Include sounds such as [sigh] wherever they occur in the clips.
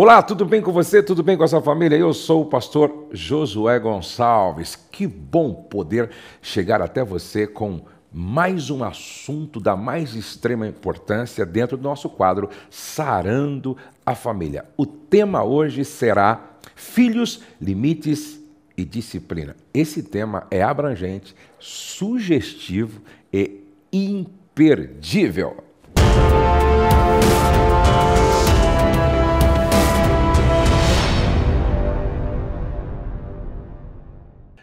Olá, tudo bem com você? Tudo bem com a sua família? Eu sou o pastor Josué Gonçalves. Que bom poder chegar até você com mais um assunto da mais extrema importância dentro do nosso quadro Sarando a Família. O tema hoje será Filhos, Limites e Disciplina. Esse tema é abrangente, sugestivo e imperdível. Música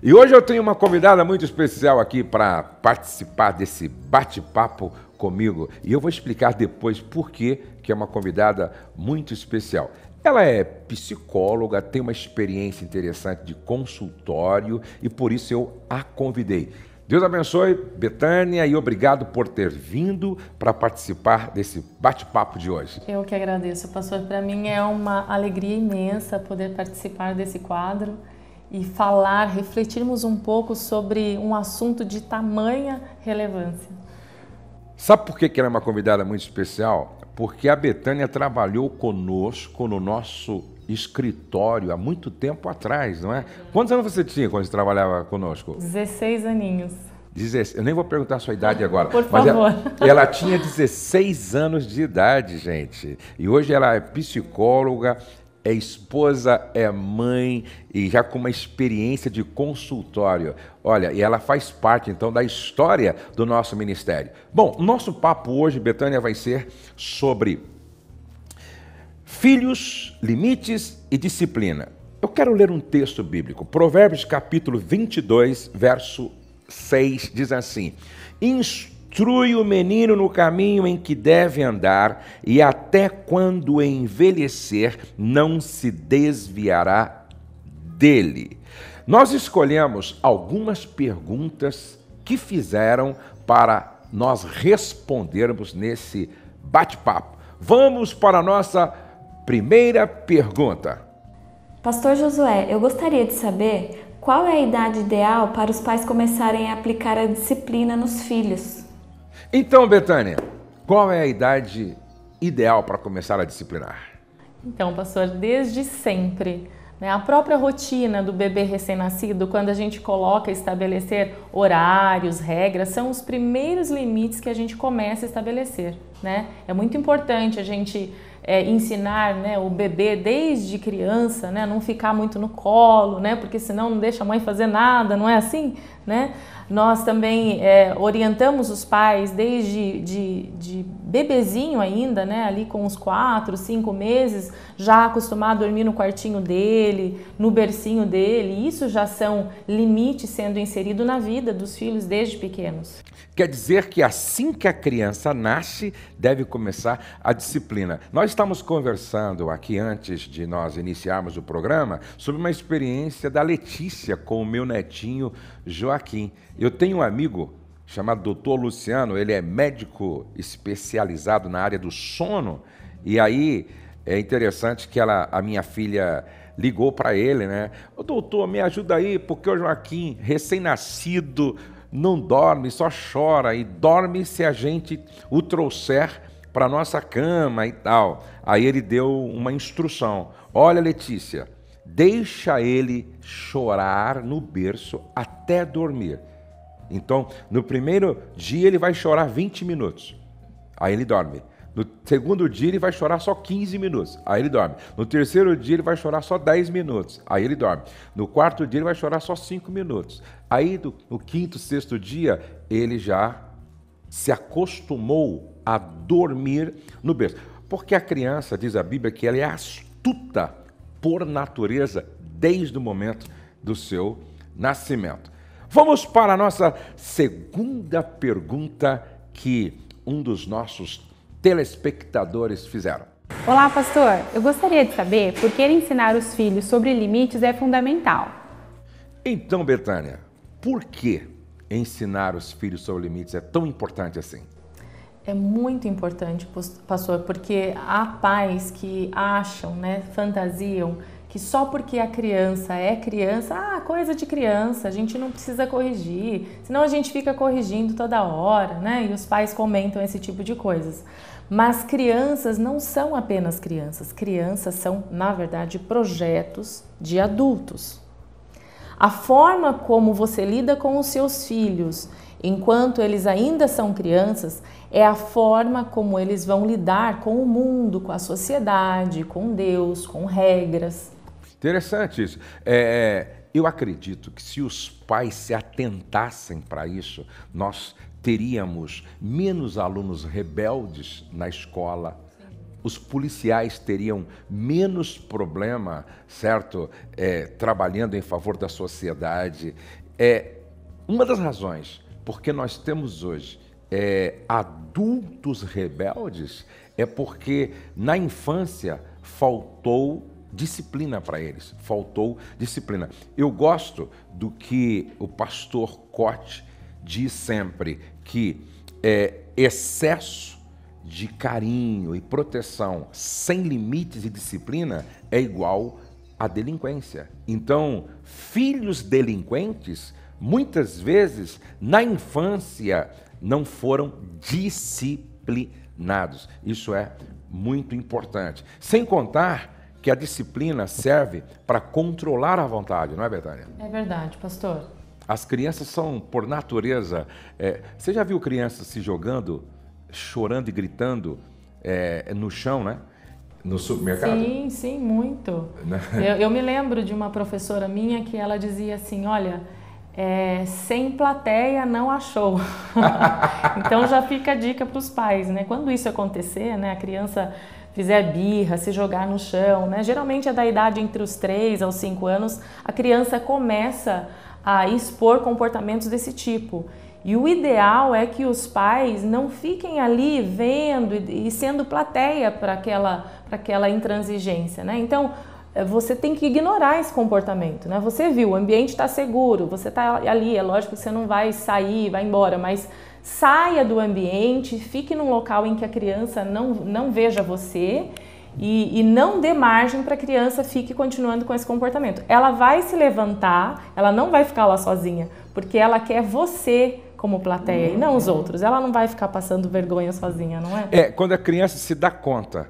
E hoje eu tenho uma convidada muito especial aqui para participar desse bate-papo comigo. E eu vou explicar depois por que é uma convidada muito especial. Ela é psicóloga, tem uma experiência interessante de consultório e por isso eu a convidei. Deus abençoe, Betânia, e obrigado por ter vindo para participar desse bate-papo de hoje. Eu que agradeço, pastor. Para mim é uma alegria imensa poder participar desse quadro e falar, refletirmos um pouco sobre um assunto de tamanha relevância. Sabe por que ela é uma convidada muito especial? Porque a Betânia trabalhou conosco no nosso escritório há muito tempo atrás, não é? Quantos anos você tinha quando você trabalhava conosco? 16 aninhos. eu nem vou perguntar a sua idade agora. [laughs] Por é favor. Ela, [laughs] ela, tinha 16 anos de idade, gente. E hoje ela é psicóloga, é esposa, é mãe e já com uma experiência de consultório. Olha, e ela faz parte então da história do nosso ministério. Bom, nosso papo hoje, Betânia, vai ser sobre filhos, limites e disciplina. Eu quero ler um texto bíblico, Provérbios capítulo 22, verso 6, diz assim: Instrua instrui o menino no caminho em que deve andar, e até quando envelhecer não se desviará dele. Nós escolhemos algumas perguntas que fizeram para nós respondermos nesse bate-papo. Vamos para a nossa primeira pergunta. Pastor Josué, eu gostaria de saber qual é a idade ideal para os pais começarem a aplicar a disciplina nos filhos? Então, Betânia, qual é a idade ideal para começar a disciplinar? Então, pastor, desde sempre. Né? A própria rotina do bebê recém-nascido, quando a gente coloca estabelecer horários, regras, são os primeiros limites que a gente começa a estabelecer. Né? É muito importante a gente é, ensinar né, o bebê desde criança, né, não ficar muito no colo, né, porque senão não deixa a mãe fazer nada, não é assim? Né? Nós também é, orientamos os pais desde de, de bebezinho ainda, né, ali com os quatro, cinco meses, já acostumado a dormir no quartinho dele, no bercinho dele. Isso já são limites sendo inserido na vida dos filhos desde pequenos. Quer dizer que assim que a criança nasce, deve começar a disciplina. Nós estamos conversando aqui antes de nós iniciarmos o programa sobre uma experiência da Letícia com o meu netinho Joaquim. Eu tenho um amigo chamado Doutor Luciano, ele é médico especializado na área do sono. E aí é interessante que ela, a minha filha ligou para ele, né? Ô, doutor, me ajuda aí, porque o Joaquim, recém-nascido, não dorme, só chora e dorme se a gente o trouxer para nossa cama e tal. Aí ele deu uma instrução: "Olha, Letícia, deixa ele chorar no berço até dormir. Então, no primeiro dia ele vai chorar 20 minutos. Aí ele dorme. No segundo dia ele vai chorar só 15 minutos, aí ele dorme. No terceiro dia ele vai chorar só 10 minutos, aí ele dorme. No quarto dia ele vai chorar só 5 minutos. Aí do, no quinto, sexto dia, ele já se acostumou a dormir no berço. Porque a criança, diz a Bíblia, que ela é astuta por natureza desde o momento do seu nascimento. Vamos para a nossa segunda pergunta que um dos nossos telespectadores fizeram. Olá, pastor. Eu gostaria de saber por que ensinar os filhos sobre limites é fundamental. Então, Betânia, por que ensinar os filhos sobre limites é tão importante assim? É muito importante, pastor, porque há pais que acham, né, fantasiam que só porque a criança é criança, ah, coisa de criança, a gente não precisa corrigir, senão a gente fica corrigindo toda hora, né? E os pais comentam esse tipo de coisas. Mas crianças não são apenas crianças, crianças são, na verdade, projetos de adultos. A forma como você lida com os seus filhos enquanto eles ainda são crianças é a forma como eles vão lidar com o mundo, com a sociedade, com Deus, com regras. Interessante isso. É, é eu acredito que se os pais se atentassem para isso, nós teríamos menos alunos rebeldes na escola, os policiais teriam menos problema, certo? É, trabalhando em favor da sociedade. É uma das razões porque nós temos hoje é, adultos rebeldes é porque na infância faltou disciplina para eles, faltou disciplina. Eu gosto do que o pastor Cote diz sempre: que é, excesso de carinho e proteção sem limites e disciplina é igual à delinquência. Então, filhos delinquentes, muitas vezes, na infância, não foram disciplinados. Isso é muito importante. Sem contar que a disciplina serve para controlar a vontade, não é, Betânia? É verdade, pastor. As crianças são, por natureza. É, você já viu crianças se jogando, chorando e gritando é, no chão, né? No supermercado? Sim, sim, muito. Né? eu, eu, me lembro de uma professora minha que ela dizia assim: olha. É, sem plateia não achou. [laughs] então já fica a dica para os pais, né? Quando isso acontecer, né, a criança fizer birra, se jogar no chão, né? Geralmente é da idade entre os 3 aos 5 anos, a criança começa a expor comportamentos desse tipo. E o ideal é que os pais não fiquem ali vendo e sendo plateia para aquela, aquela intransigência, né? Então, eh, você tem que ignorar esse comportamento, né? Você viu, o ambiente está seguro, você está ali, é lógico que você não vai sair, vai embora, mas saia do ambiente, fique num local em que a criança não, não veja você e, e, não dê margem para a criança fique continuando com esse comportamento. Ela vai se levantar, ela não vai ficar lá sozinha, porque ela quer você como plateia uhum. e não os outros. Ela não vai ficar passando vergonha sozinha, não é? É, quando a criança se dá conta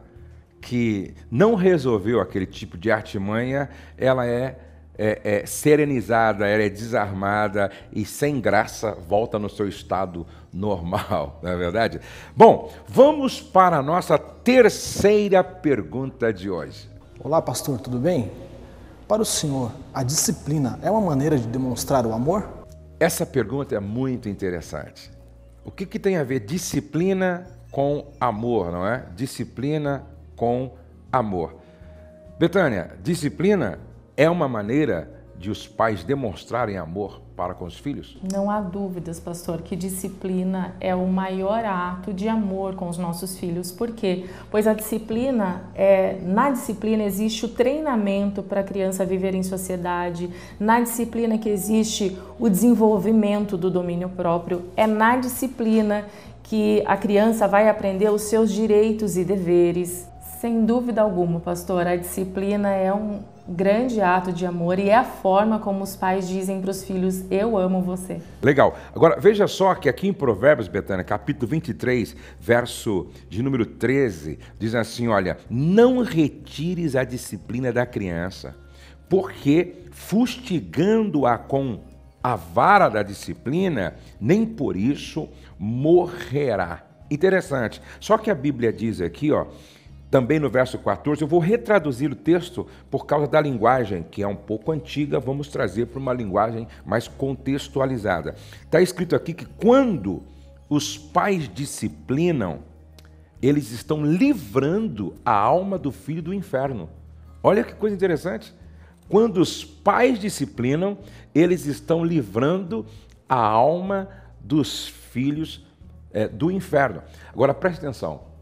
que não resolveu aquele tipo de artimanha, ela é é, é, serenizada, ela é desarmada e sem graça volta no seu estado normal, [laughs] não é verdade? Bom, vamos para a nossa terceira pergunta de hoje. Olá, pastor, tudo bem? Para o senhor, a disciplina é uma maneira de demonstrar o amor? Essa pergunta é muito interessante. O que, que tem a ver disciplina com amor, não é? Disciplina com amor. Betânia, disciplina é uma maneira de os pais demonstrarem amor para com os filhos? Não há dúvidas, pastor, que disciplina é o maior ato de amor com os nossos filhos. Por quê? Pois a disciplina é, na disciplina existe o treinamento para a criança viver em sociedade, na disciplina que existe o desenvolvimento do domínio próprio, é na disciplina que a criança vai aprender os seus direitos e deveres. Sem dúvida alguma, pastor, a disciplina é um grande ato de amor e é a forma como os pais dizem para os filhos: Eu amo você. Legal. Agora, veja só que aqui em Provérbios, Betânia, capítulo 23, verso de número 13, diz assim: Olha, não retires a disciplina da criança, porque fustigando-a com a vara da disciplina, nem por isso morrerá. Interessante. Só que a Bíblia diz aqui, ó, também no verso 14, eu vou retraduzir o texto por causa da linguagem, que é um pouco antiga, vamos trazer para uma linguagem mais contextualizada. Está escrito aqui que quando os pais disciplinam, eles estão livrando a alma do filho do inferno. Olha que coisa interessante. Quando os pais disciplinam, eles estão livrando a alma dos filhos é, do inferno. Agora preste atenção.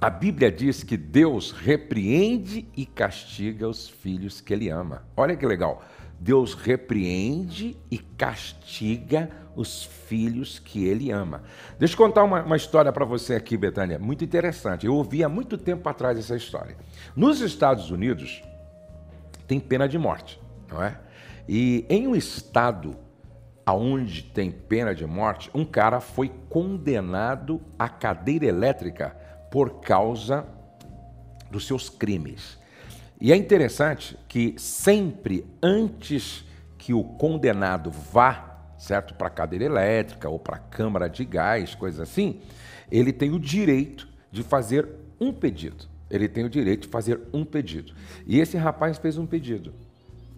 A Bíblia diz que Deus repreende e castiga os filhos que Ele ama. Olha que legal. Deus repreende e castiga os filhos que Ele ama. Deixa eu contar uma, uma história para você aqui, Betânia, muito interessante. Eu ouvi há muito tempo atrás essa história. Nos Estados Unidos, tem pena de morte, não é? E em um estado onde tem pena de morte, um cara foi condenado à cadeira elétrica por causa dos seus crimes. E é interessante que sempre antes que o condenado vá, certo, para a cadeira elétrica ou para a câmara de gás, coisas assim, ele tem o direito de fazer um pedido. Ele tem o direito de fazer um pedido. E esse rapaz fez um pedido.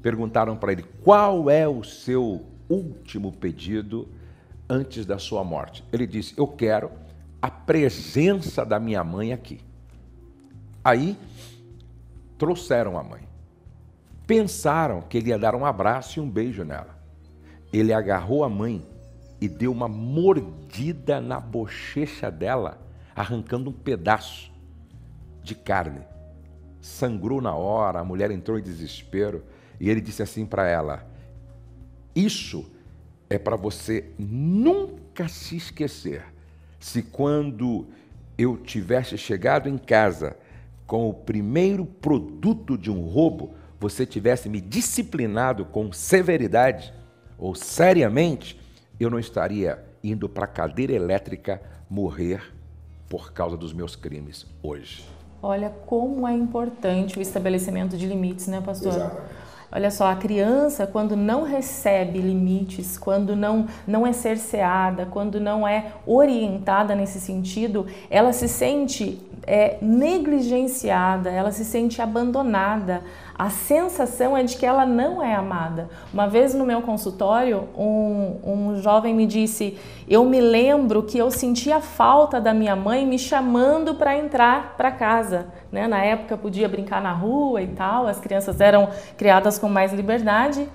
Perguntaram para ele qual é o seu último pedido antes da sua morte. Ele disse: Eu quero a presença da minha mãe aqui. Aí trouxeram a mãe. Pensaram que ele ia dar um abraço e um beijo nela. Ele agarrou a mãe e deu uma mordida na bochecha dela, arrancando um pedaço de carne. Sangrou na hora, a mulher entrou em desespero e ele disse assim para ela: Isso é para você nunca se esquecer se quando eu tivesse chegado em casa com o primeiro produto de um roubo, você tivesse me disciplinado com severidade ou seriamente, eu não estaria indo para a cadeira elétrica morrer por causa dos meus crimes hoje. Olha como é importante o estabelecimento de limites, né, pastor? Exato. Olha só, a criança, quando não recebe limites, quando não, não é cerceada, quando não é orientada nesse sentido, ela se sente é, negligenciada, ela se sente abandonada a sensação é de que ela não é amada. Uma vez no meu consultório, um, um jovem me disse: Eu me lembro que eu sentia falta da minha mãe me chamando para entrar para casa. Né? Na época podia brincar na rua e tal, as crianças eram criadas com mais liberdade.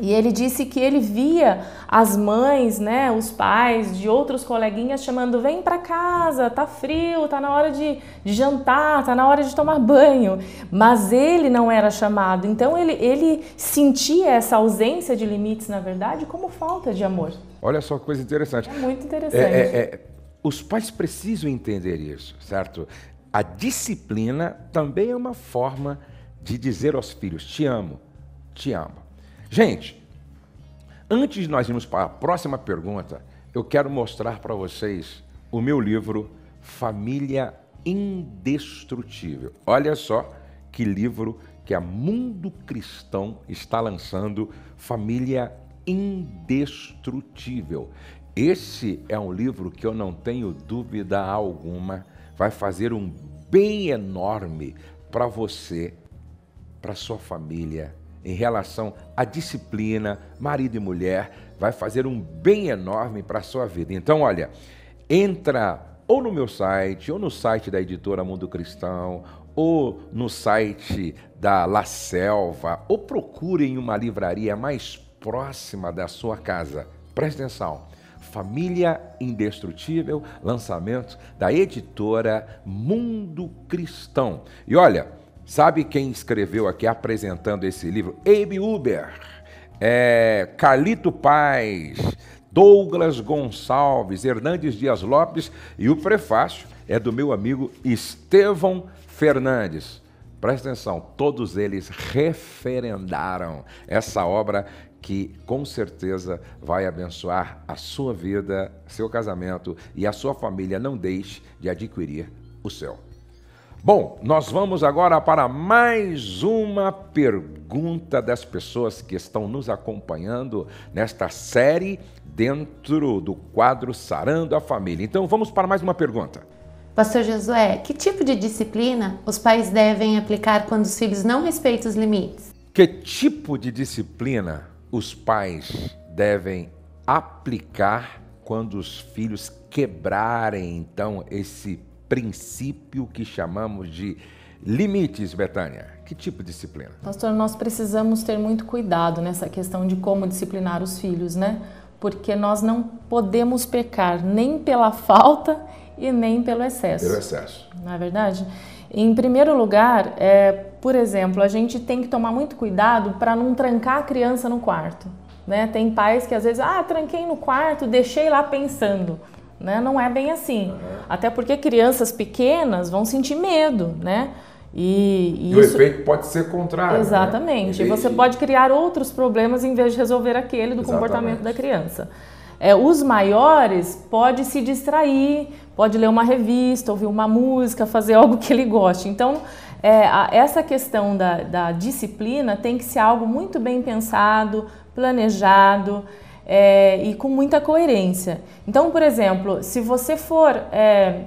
E ele disse que ele via as mães, né, os pais de outros coleguinhas chamando: vem para casa, tá frio, tá na hora de, de, jantar, tá na hora de tomar banho. Mas ele não era chamado. Então ele, ele sentia essa ausência de limites, na verdade, como falta de amor. Olha só que coisa interessante. É muito interessante. É, é, é, os pais precisam entender isso, certo? A disciplina também é uma forma de dizer aos filhos: te amo, te amo. Gente, antes de nós irmos para a próxima pergunta, eu quero mostrar para vocês o meu livro Família Indestrutível. Olha só que livro que a Mundo Cristão está lançando, Família Indestrutível. Esse é um livro que eu não tenho dúvida alguma, vai fazer um bem enorme para você, para sua família em relação à disciplina, marido e mulher, vai fazer um bem enorme para a sua vida. Então, olha, entra ou no meu site, ou no site da editora Mundo Cristão, ou no site da La Selva, ou procure em uma livraria mais próxima da sua casa. Presta atenção. Família Indestrutível, lançamento da editora Mundo Cristão. E olha, Sabe quem escreveu aqui apresentando esse livro? Abe Uber, é, Calito Paz, Douglas Gonçalves, Hernandes Dias Lopes e o prefácio é do meu amigo Estevão Fernandes. Presta atenção, todos eles referendaram essa obra que com certeza vai abençoar a sua vida, seu casamento e a sua família. Não deixe de adquirir o seu. Bom, nós vamos agora para mais uma pergunta das pessoas que estão nos acompanhando nesta série dentro do quadro Sarando a Família. Então vamos para mais uma pergunta. Pastor Josué, que tipo de disciplina os pais devem aplicar quando os filhos não respeitam os limites? Que tipo de disciplina os pais devem aplicar quando os filhos quebrarem então esse princípio que chamamos de limites, Betânia. Que tipo de disciplina? Pastor, nós precisamos ter muito cuidado nessa questão de como disciplinar os filhos, né? Porque nós não podemos pecar nem pela falta e nem pelo excesso. Pelo excesso. Não é verdade? Em primeiro lugar, é, por exemplo, a gente tem que tomar muito cuidado para não trancar a criança no quarto. Né? Tem pais que às vezes, ah, tranquei no quarto, deixei lá pensando né? Não é bem assim. Uhum. Até porque crianças pequenas vão sentir medo, né? E, e, e isso... o efeito pode ser contrário. Né? Exatamente. Né? E você pode criar outros problemas em vez de resolver aquele do Exatamente. comportamento da criança. É, os maiores pode se distrair, pode ler uma revista, ouvir uma música, fazer [laughs] algo que ele goste. Então, é, a, essa questão da, da disciplina tem que ser algo muito bem pensado, planejado é, e com muita coerência. Então, por exemplo, se você for é,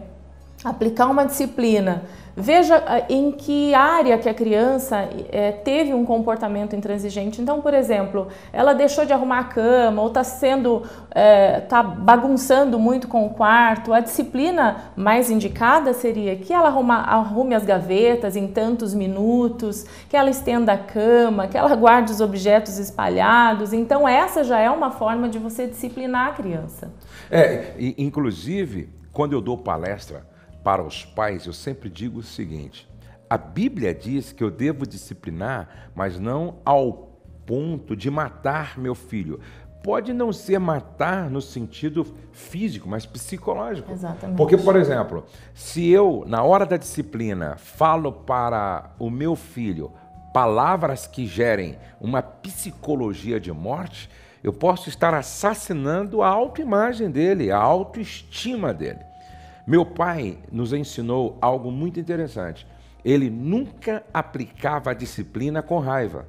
aplicar uma disciplina Veja ah, em que área que a criança é, teve um comportamento intransigente. Então, por exemplo, ela deixou de arrumar a cama ou está sendo, está eh, bagunçando muito com o quarto. A disciplina mais indicada seria que ela arruma, arrume as gavetas em tantos minutos, que ela estenda a cama, que ela guarde os objetos espalhados. Então, essa já é uma forma de você disciplinar a criança. É, inclusive, quando eu dou palestra para os pais, eu sempre digo o seguinte: a Bíblia diz que eu devo disciplinar, mas não ao ponto de matar meu filho. Pode não ser matar no sentido físico, mas psicológico. Exatamente. Porque, por exemplo, se eu, na hora da disciplina, falo para o meu filho palavras que gerem uma psicologia de morte, eu posso estar assassinando a autoimagem dele, a autoestima dele. Meu pai nos ensinou algo muito interessante. Ele nunca aplicava a disciplina com raiva.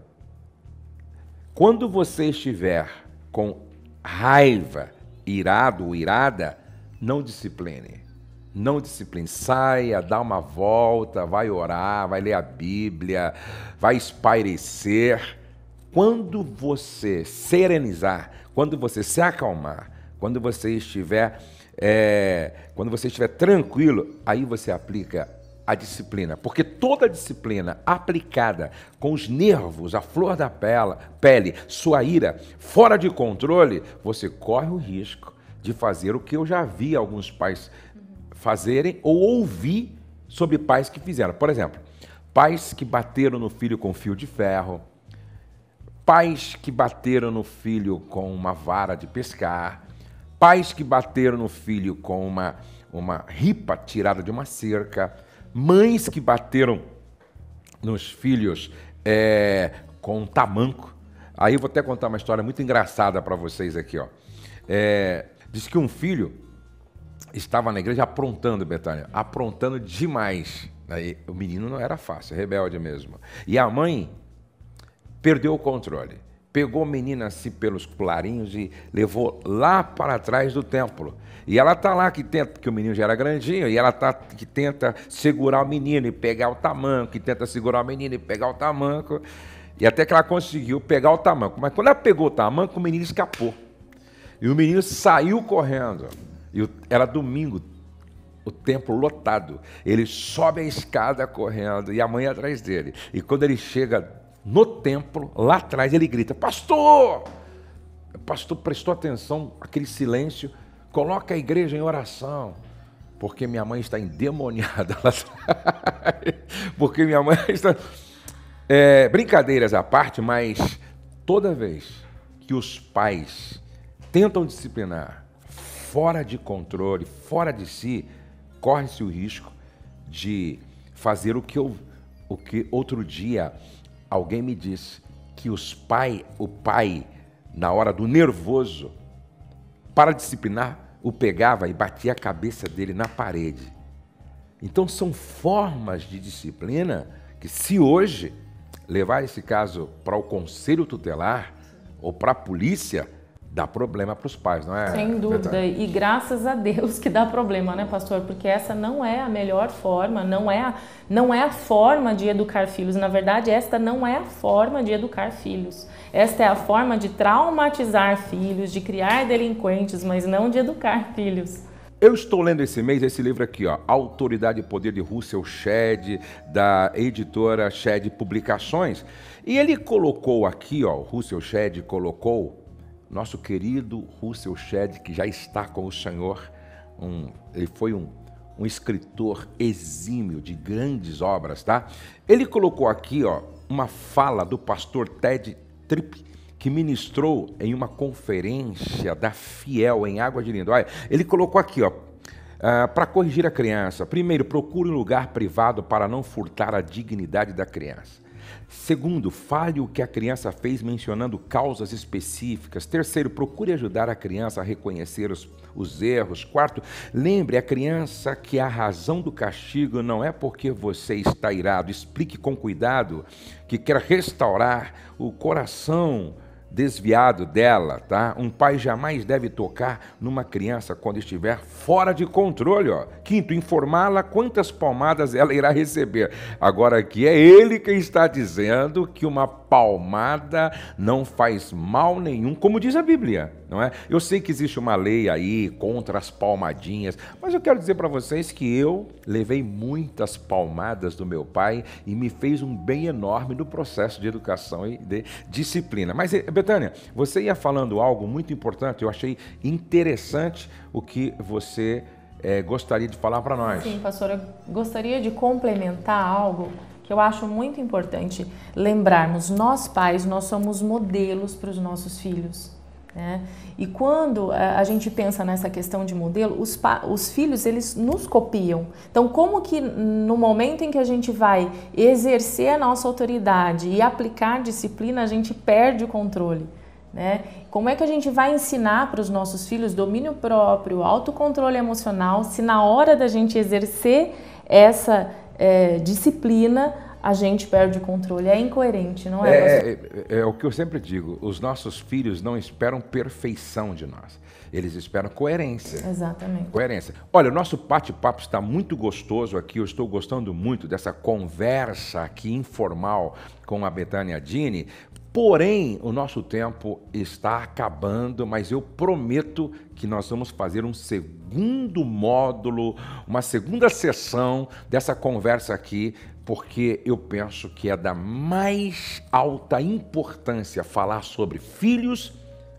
Quando você estiver com raiva, irado ou irada, não discipline. Não discipline. Saia, dá uma volta, vai orar, vai ler a Bíblia, vai espairecer. Quando você serenizar, quando você se acalmar, quando você estiver é, quando você estiver tranquilo, aí você aplica a disciplina, porque toda disciplina aplicada com os nervos, a flor da pele, sua ira fora de controle, você corre o risco de fazer o que eu já vi alguns pais fazerem ou ouvi sobre pais que fizeram. Por exemplo, pais que bateram no filho com fio de ferro, pais que bateram no filho com uma vara de pescar, pais que bateram no filho com uma, uma ripa tirada de uma cerca, mães que bateram nos filhos é, com um tamanco. Aí eu vou até contar uma história muito engraçada para vocês aqui. Ó. É, diz que um filho estava na igreja aprontando, Betânia, aprontando demais. Aí, o menino não era fácil, é rebelde mesmo. E a mãe perdeu o controle pegou a menina assim pelos colarinhos e levou lá para trás do templo. E ela tá lá que tenta, porque o menino já era grandinho, e ela tá que tenta segurar o menino e pegar o tamanco, que tenta segurar o menino e pegar o tamanco. E até que ela conseguiu pegar o tamanco. Mas quando ela pegou o tamanco, o menino escapou. E o menino saiu correndo. E era domingo, o templo lotado. Ele sobe a escada correndo e a mãe atrás dele. E quando ele chega no templo, lá atrás, ele grita: Pastor! O pastor prestou atenção àquele silêncio, coloca a igreja em oração, porque minha mãe está endemoniada lá atrás. [laughs] porque minha mãe [laughs] está. É, brincadeiras à parte, mas toda vez que os pais tentam disciplinar fora de controle, fora de si, corre-se o risco de fazer o que, eu, o que outro dia Alguém me disse que os pai, o pai, na hora do nervoso, para disciplinar, o pegava e batia a cabeça dele na parede. Então são formas de disciplina que se hoje levar esse caso para o conselho tutelar ou para a polícia, dá problema para os pais, não é? Sem dúvida. E graças a Deus que dá problema, né, pastor? Porque essa não é a melhor forma, não é a, não é a forma de educar filhos. Na verdade, esta não é a forma de educar filhos. Esta é a forma de traumatizar filhos, de criar delinquentes, mas não de educar filhos. Eu estou lendo esse mês esse livro aqui, ó, Autoridade e Poder de Russell Shedd, da editora Shedd Publicações, e ele colocou aqui, ó, Russell Shedd colocou nosso querido Russell Shedd, que já está com o Senhor, um, ele foi um, um escritor exímio de grandes obras, tá? Ele colocou aqui, ó, uma fala do pastor Ted Tripp, que ministrou em uma conferência da Fiel em Água de Olha, Ele colocou aqui, ó, Uh, ah, para corrigir a criança, primeiro, procure um lugar privado para não furtar a dignidade da criança. Segundo, fale o que a criança fez mencionando causas específicas. Terceiro, procure ajudar a criança a reconhecer os, os erros. Quarto, lembre a criança que a razão do castigo não é porque você está irado. Explique com cuidado que quer restaurar o coração desviado dela, tá? Um pai jamais deve tocar numa criança quando estiver fora de controle, ó. Quinto, informá-la quantas palmadas ela irá receber. Agora aqui é ele quem está dizendo que uma palmada não faz mal nenhum, como diz a Bíblia não é? Eu sei que existe uma lei aí contra as palmadinhas, mas eu quero dizer para vocês que eu levei muitas palmadas do meu pai e me fez um bem enorme no processo de educação e de disciplina. Mas, eh, Betânia, você ia falando algo muito importante, eu achei interessante o que você é, gostaria de falar para nós. Sim, pastora, gostaria de complementar algo que eu acho muito importante lembrarmos. Nós pais, nós somos modelos para os nossos filhos. Né? E quando é, a gente pensa nessa questão de modelo, os, os, filhos eles nos copiam. Então, como que no momento em que a gente vai exercer a nossa autoridade e aplicar disciplina, a gente perde o controle? Né? Como é que a gente vai ensinar para os nossos filhos domínio próprio, autocontrole emocional, se na hora da gente exercer essa é, disciplina a gente perde o controle. É incoerente, não é? É, é, é, é, o que eu sempre digo: os nossos filhos não esperam perfeição de nós. Eles esperam coerência. Exatamente. Coerência. Olha, o nosso bate-papo está muito gostoso aqui. Eu estou gostando muito dessa conversa aqui informal com a Betânia Dini. Porém, o nosso tempo está acabando, mas eu prometo que nós vamos fazer um segundo módulo, uma segunda sessão dessa conversa aqui porque eu penso que é da mais alta importância falar sobre filhos,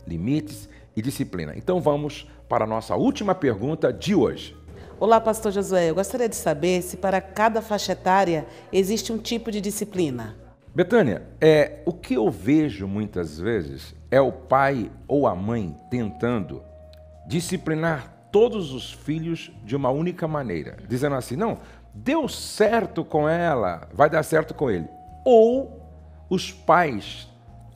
limites e disciplina. Então vamos para a nossa última pergunta de hoje. Olá, pastor Josué. Eu gostaria de saber se para cada faixa etária existe um tipo de disciplina. Betânia, é, o que eu vejo muitas vezes é o pai ou a mãe tentando disciplinar todos os filhos de uma única maneira, dizendo assim: não, deu certo com ela, vai dar certo com ele. Ou os pais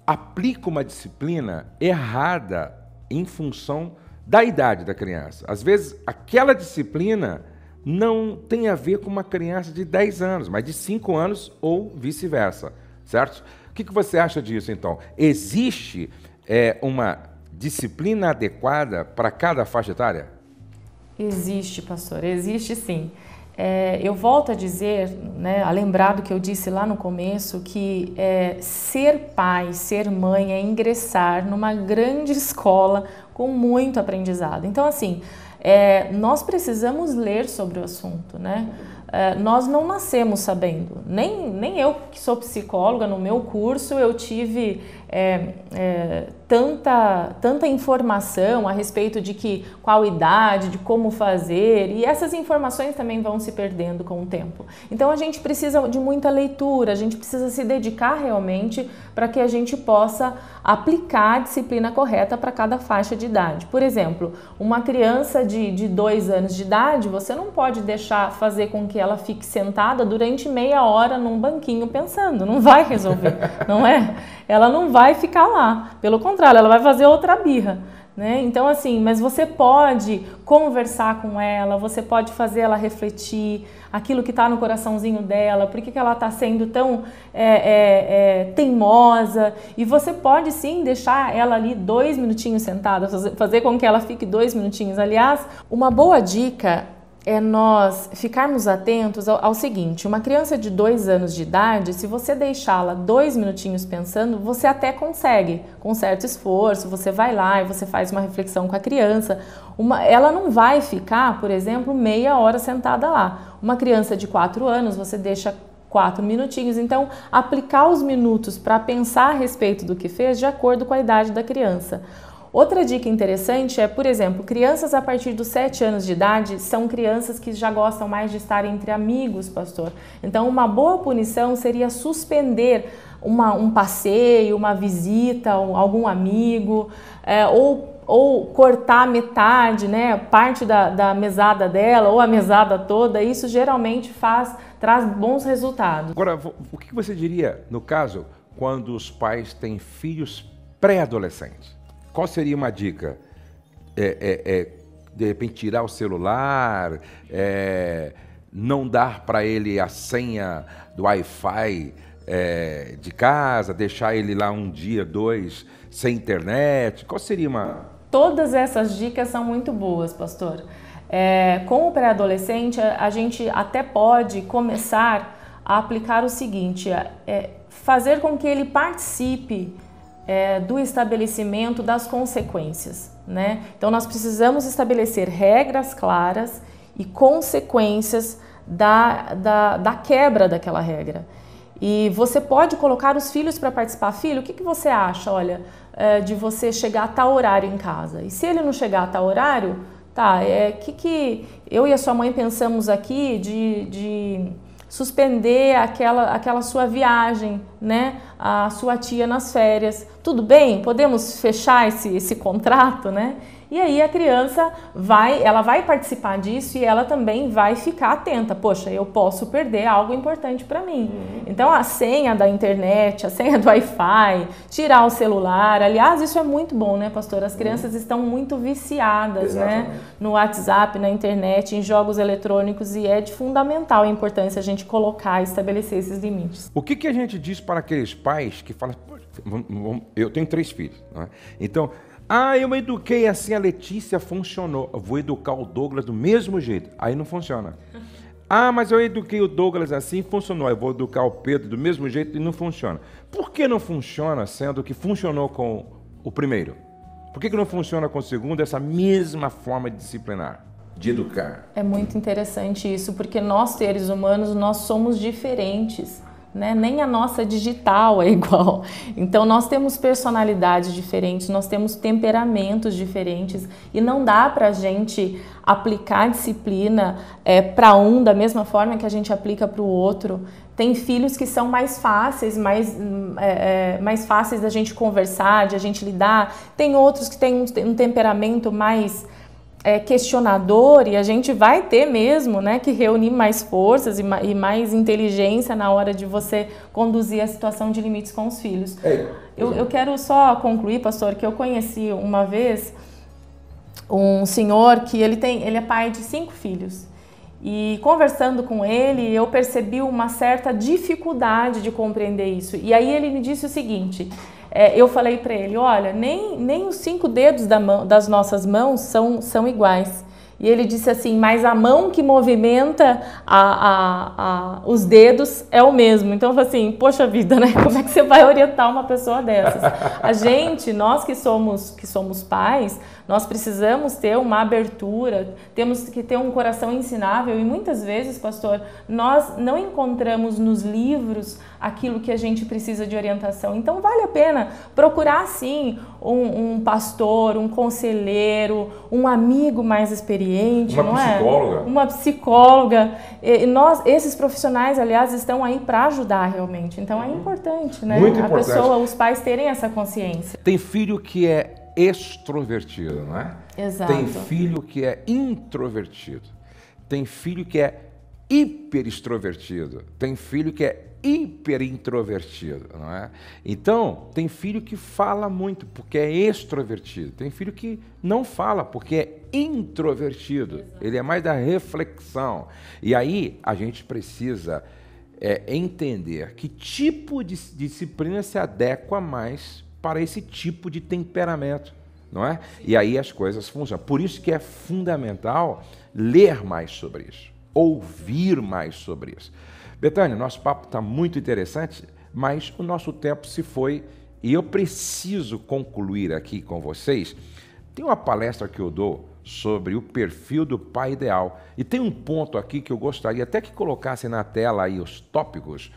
aplicam uma disciplina errada em função da idade da criança. Às vezes, aquela disciplina não tem a ver com uma criança de 10 anos, mas de 5 anos ou vice-versa, certo? O que, você acha disso, então? Existe é, uma disciplina adequada para cada faixa etária? Existe, pastor, existe sim. É, eu volto a dizer, né, a lembrar do que eu disse lá no começo, que é, ser pai, ser mãe é ingressar numa grande escola com muito aprendizado. Então, assim, é, nós precisamos ler sobre o assunto, né? É, nós não nascemos sabendo, nem, nem eu que sou psicóloga, no meu curso eu tive é, é, tanta, tanta informação a respeito de que qual idade, de como fazer, e essas informações também vão se perdendo com o tempo. Então a gente precisa de muita leitura, a gente precisa se dedicar realmente para que a gente possa aplicar a disciplina correta para cada faixa de idade. Por exemplo, uma criança de, de dois anos de idade, você não pode deixar fazer com que ela fique sentada durante meia hora num banquinho pensando, não vai resolver, não é? Ela não vai vai ficar lá. Pelo contrário, ela vai fazer outra birra. Né? Então, assim, mas você pode conversar com ela, você pode fazer ela refletir aquilo que está no coraçãozinho dela, por que, que ela está sendo tão é, é, é, teimosa. E você pode sim deixar ela ali dois minutinhos sentada, fazer com que ela fique dois minutinhos. Aliás, uma boa dica é nós ficarmos atentos ao, ao, seguinte: uma criança de dois anos de idade, se você deixá-la dois minutinhos pensando, você até consegue, com certo esforço, você vai lá e você faz uma reflexão com a criança. Uma, ela não vai ficar, por exemplo, meia hora sentada lá. Uma criança de quatro anos, você deixa quatro minutinhos. Então, aplicar os minutos para pensar a respeito do que fez de acordo com a idade da criança. Outra dica interessante é, por exemplo, crianças a partir dos 7 anos de idade são crianças que já gostam mais de estar entre amigos, pastor. Então, uma boa punição seria suspender uma, um passeio, uma visita, algum amigo, é, ou ou cortar metade, né, parte da, da, mesada dela ou a mesada toda, isso geralmente faz traz bons resultados. Agora, o que você diria no caso quando os pais têm filhos pré-adolescentes? qual seria uma dica? É, é, é, de repente tirar o celular, é, não dar para ele a senha do Wi-Fi é, de casa, deixar ele lá um dia, dois, sem internet? Qual seria uma. Todas essas dicas são muito boas, pastor. É, com o pré-adolescente, a gente até pode começar a aplicar o seguinte: fazer com que ele participe é, do estabelecimento das consequências. Né? Então, nós precisamos estabelecer regras claras e consequências da, da, da quebra daquela regra. E você pode colocar os filhos para participar. Filho, o que, que você acha, olha, é, de você chegar a tal horário em casa? E se ele não chegar a tal horário, tá, é que que eu e a sua mãe pensamos aqui de, de suspender aquela, aquela sua viagem, né? A sua tia nas férias. Tudo bem? Podemos fechar esse, esse contrato, né? E aí a criança vai, ela vai participar disso e ela também vai ficar atenta. Poxa, eu posso perder algo importante para mim. Uhum. Então a senha da internet, a senha do Wi-Fi, tirar o celular. Aliás, isso é muito bom, né, pastor? As crianças uhum. estão muito viciadas, né, Exatamente. né, no WhatsApp, na internet, em jogos eletrônicos e é de fundamental importância a gente colocar, estabelecer esses limites. O que que a gente diz para aqueles pais que falam, eu tenho três filhos, né? então ah, eu eduquei assim a Letícia, funcionou. Eu vou educar o Douglas do mesmo jeito. Aí não funciona. [laughs] Ah, mas eu eduquei o Douglas assim, funcionou. Eu vou educar o Pedro do mesmo jeito e não funciona. Por que não funciona, sendo que funcionou com o primeiro? Por que, que não funciona com o segundo essa mesma forma de disciplinar? de educar. É muito interessante isso, porque nós seres humanos nós somos diferentes né? Nem a nossa digital é [laughs] igual. Então nós temos personalidades diferentes, nós temos temperamentos diferentes e não dá para a gente aplicar disciplina é, eh, para um da mesma forma que a gente aplica para o outro. Tem filhos que são mais fáceis, mais, é, mais fáceis da gente conversar, de a gente lidar. Tem outros que têm um, um temperamento mais é, questionador e a gente vai ter mesmo né, que reunir mais forças e, ma e, mais inteligência na hora de você conduzir a situação de limites com os filhos. É. Eu, é. eu, quero só concluir, pastor, que eu conheci uma vez um senhor que ele tem, ele é pai de cinco filhos. E conversando com ele, eu percebi uma certa dificuldade de compreender isso. E aí ele me disse o seguinte: é, eu falei para ele: olha, nem, nem os cinco dedos da mão, das nossas mãos são, são iguais. E ele disse assim: mas a mão que movimenta a, a, a, os dedos é o mesmo. Então, eu falei assim: poxa vida, né? [laughs] Como é que você vai orientar uma pessoa dessas? A gente, nós que somos, que somos pais, nós precisamos ter uma abertura, temos que ter um coração ensinável e muitas vezes, pastor, nós não encontramos nos livros aquilo que a gente precisa de orientação. Então vale a pena procurar sim um, um pastor, um conselheiro, um amigo mais experiente, uma é? psicóloga, é? uma psicóloga. E nós, esses profissionais, aliás, estão aí para ajudar realmente. Então é uhum. importante, né? Muito a importante. pessoa, os pais terem essa consciência. Tem filho que é extrovertido, não é? Exato. Tem filho que é introvertido. Tem filho que é hiper extrovertido. Tem filho que é hiper introvertido, não é? Então, tem filho que fala muito porque é extrovertido. Tem filho que não fala porque é introvertido. Exato. Ele é mais da reflexão. E aí a gente precisa é, entender que tipo de disciplina se adequa mais para esse tipo de temperamento, não é? E aí as coisas funcionam. Por isso que é fundamental ler mais sobre isso, ouvir mais sobre isso. Betânia, nosso papo está muito interessante, mas o nosso tempo se foi e eu preciso concluir aqui com vocês. Tem uma palestra que eu dou sobre o perfil do pai ideal e tem um ponto aqui que eu gostaria até que colocasse na tela aí os tópicos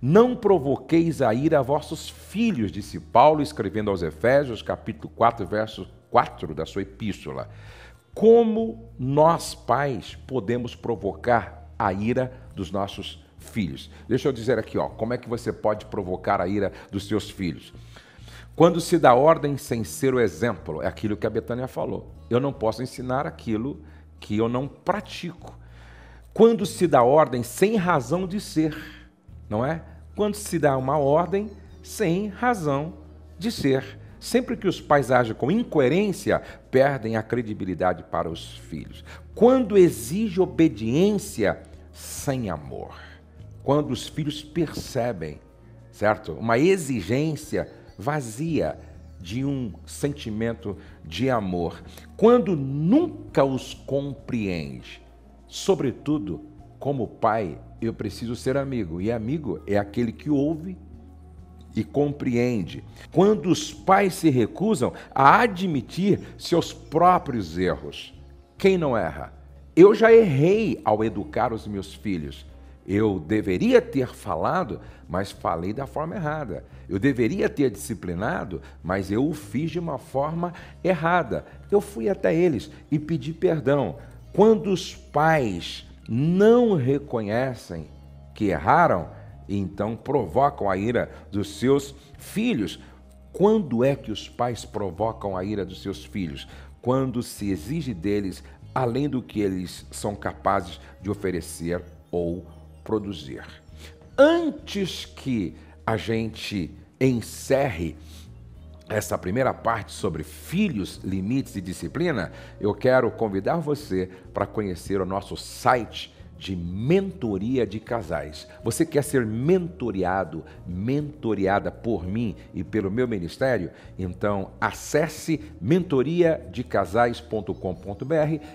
não provoqueis a ira a vossos filhos, disse Paulo, escrevendo aos Efésios, capítulo 4, verso 4 da sua epístola. Como nós, pais, podemos provocar a ira dos nossos filhos? Deixa eu dizer aqui, ó, como é que você pode provocar a ira dos seus filhos? Quando se dá ordem sem ser o exemplo, é aquilo que a Betânia falou. Eu não posso ensinar aquilo que eu não pratico. Quando se dá ordem sem razão de ser, não é? Quando se dá uma ordem sem razão de ser. Sempre que os pais agem com incoerência, perdem a credibilidade para os filhos. Quando exige obediência sem amor. Quando os filhos percebem, certo? Uma exigência vazia de um sentimento de amor. Quando nunca os compreende, sobretudo como pai eu preciso ser amigo. E amigo é aquele que ouve e compreende. Quando os pais se recusam a admitir seus próprios erros, quem não erra? Eu já errei ao educar os meus filhos. Eu deveria ter falado, mas falei da forma errada. Eu deveria ter disciplinado, mas eu o fiz de uma forma errada. Eu fui até eles e pedi perdão. Quando os pais não reconhecem que erraram e então provocam a ira dos seus filhos. Quando é que os pais provocam a ira dos seus filhos? Quando se exige deles além do que eles são capazes de oferecer ou produzir. Antes que a gente encerre essa primeira parte sobre filhos, limites e disciplina, eu quero convidar você para conhecer o nosso site de mentoria de casais. Você quer ser mentoreado, mentoreada por mim e pelo meu ministério? Então acesse mentoriadecasais.com.br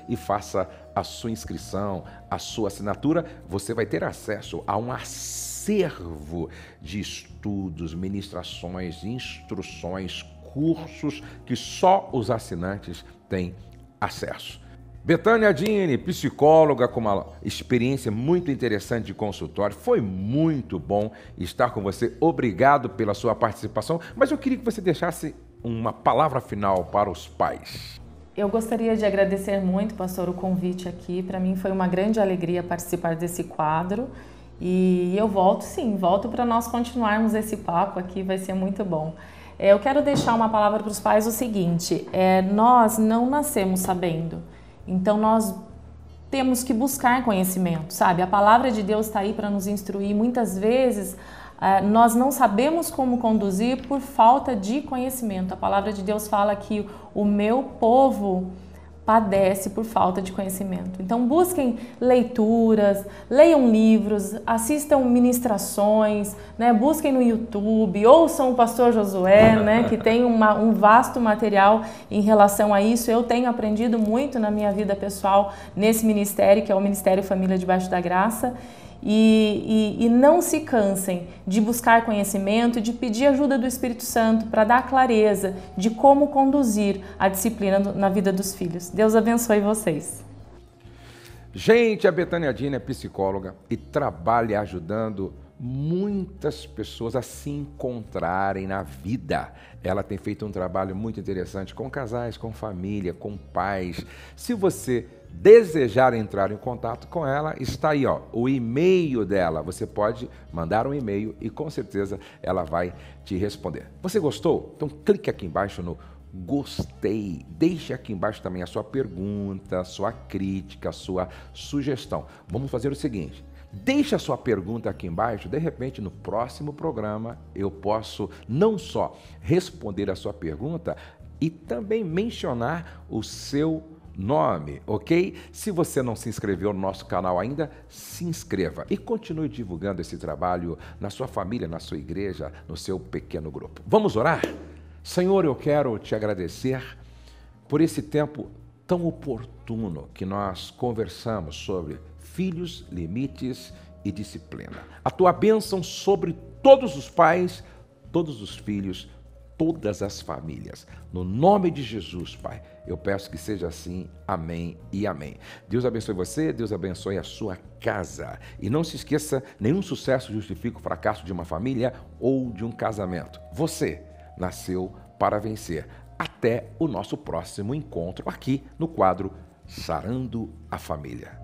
e faça a sua inscrição, a sua assinatura. Você vai ter acesso a um acervo de estudos, ministrações, instruções, cursos que só os assinantes têm acesso. Betânia Dini, psicóloga com uma experiência muito interessante de consultório. Foi muito bom estar com você. Obrigado pela sua participação. Mas eu queria que você deixasse uma palavra final para os pais. Eu gostaria de agradecer muito, pastor, o convite aqui. Para mim foi uma grande alegria participar desse quadro. E eu volto sim, volto para nós continuarmos esse papo aqui, vai ser muito bom. É, eu quero deixar uma palavra para os pais o seguinte: é, nós não nascemos sabendo. Então nós temos que buscar conhecimento, sabe? A palavra de Deus está aí para nos instruir. Muitas vezes é, nós não sabemos como conduzir por falta de conhecimento. A palavra de Deus fala que o meu povo padece por falta de conhecimento. Então busquem leituras, leiam livros, assistam ministrações, né? busquem no YouTube, ouçam o pastor Josué, né? que tem uma, um vasto material em relação a isso. Eu tenho aprendido muito na minha vida pessoal nesse ministério, que é o Ministério Família Debaixo da Graça. E, e, e não se cansem de buscar conhecimento, de pedir ajuda do Espírito Santo para dar clareza de como conduzir a disciplina na vida dos filhos. Deus abençoe vocês. Gente, a Betânia Dina é psicóloga e trabalha ajudando muitas pessoas a se encontrarem na vida. Ela tem feito um trabalho muito interessante com casais, com família, com pais. Se você desejar entrar em contato com ela, está aí ó, o e-mail dela. Você pode mandar um e-mail e com certeza ela vai te responder. Você gostou? Então clique aqui embaixo no gostei. Deixe aqui embaixo também a sua pergunta, a sua crítica, a sua sugestão. Vamos fazer o seguinte: Deixe a sua pergunta aqui embaixo, de repente no próximo programa eu posso não só responder a sua pergunta e também mencionar o seu nome, ok? Se você não se inscreveu no nosso canal ainda, se inscreva e continue divulgando esse trabalho na sua família, na sua igreja, no seu pequeno grupo. Vamos orar? Senhor, eu quero te agradecer por esse tempo tão oportuno que nós conversamos sobre filhos, limites e disciplina. A tua bênção sobre todos os pais, todos os filhos, todas as famílias. No nome de Jesus, Pai, eu peço que seja assim. Amém e amém. Deus abençoe você, Deus abençoe a sua casa. E não se esqueça: nenhum sucesso justifica o fracasso de uma família ou de um casamento. Você nasceu para vencer. Até o nosso próximo encontro aqui no quadro Sarando a Família.